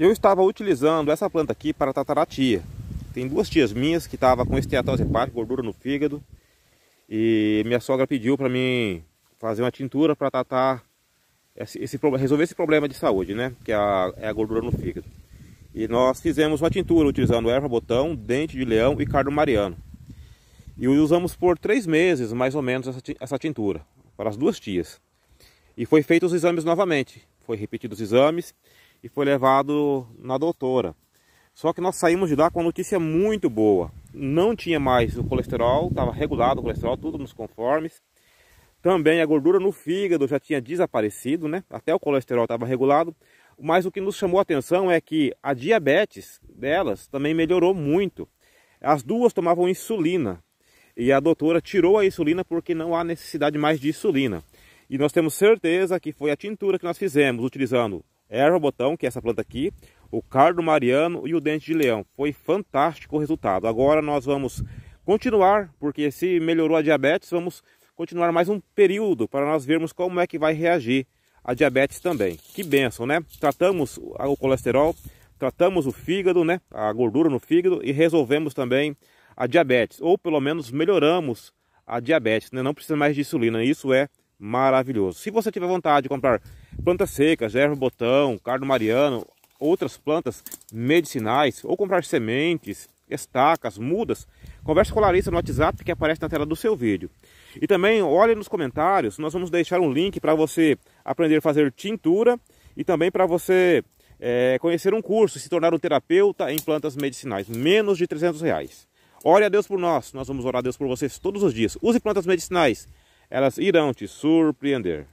Eu estava utilizando essa planta aqui para tratar a tia. Tem duas tias minhas que estavam com esteatose hepática, gordura no fígado. E minha sogra pediu para mim fazer uma tintura para tratar esse, esse, resolver esse problema de saúde, né? Que é a, é a gordura no fígado. E nós fizemos uma tintura utilizando erva botão, dente de leão e cardo mariano. E usamos por três meses, mais ou menos, essa, essa tintura, para as duas tias. E foi feito os exames novamente, foi repetido os exames e foi levado na doutora. Só que nós saímos de lá com uma notícia muito boa. Não tinha mais o colesterol, estava regulado o colesterol, tudo nos conformes. Também a gordura no fígado já tinha desaparecido, né? Até o colesterol estava regulado. Mas o que nos chamou a atenção é que a diabetes delas também melhorou muito. As duas tomavam insulina e a doutora tirou a insulina porque não há necessidade mais de insulina. E nós temos certeza que foi a tintura que nós fizemos utilizando erva botão, que é essa planta aqui, o cardo mariano e o dente de leão. Foi fantástico o resultado. Agora nós vamos continuar, porque se melhorou a diabetes, vamos continuar mais um período para nós vermos como é que vai reagir a diabetes também. Que benção, né? Tratamos o colesterol, tratamos o fígado, né? A gordura no fígado e resolvemos também a diabetes, ou pelo menos melhoramos a diabetes, né? Não precisa mais de insulina. Isso é maravilhoso. Se você tiver vontade de comprar plantas secas, erva botão, cardo mariano, outras plantas medicinais, ou comprar sementes, estacas, mudas, converse com a Larissa no WhatsApp que aparece na tela do seu vídeo. E também olhe nos comentários, nós vamos deixar um link para você aprender a fazer tintura e também para você é, conhecer um curso e se tornar um terapeuta em plantas medicinais, menos de 300 reais. Ore a Deus por nós, nós vamos orar a Deus por vocês todos os dias. Use plantas medicinais elas irão te surpreender.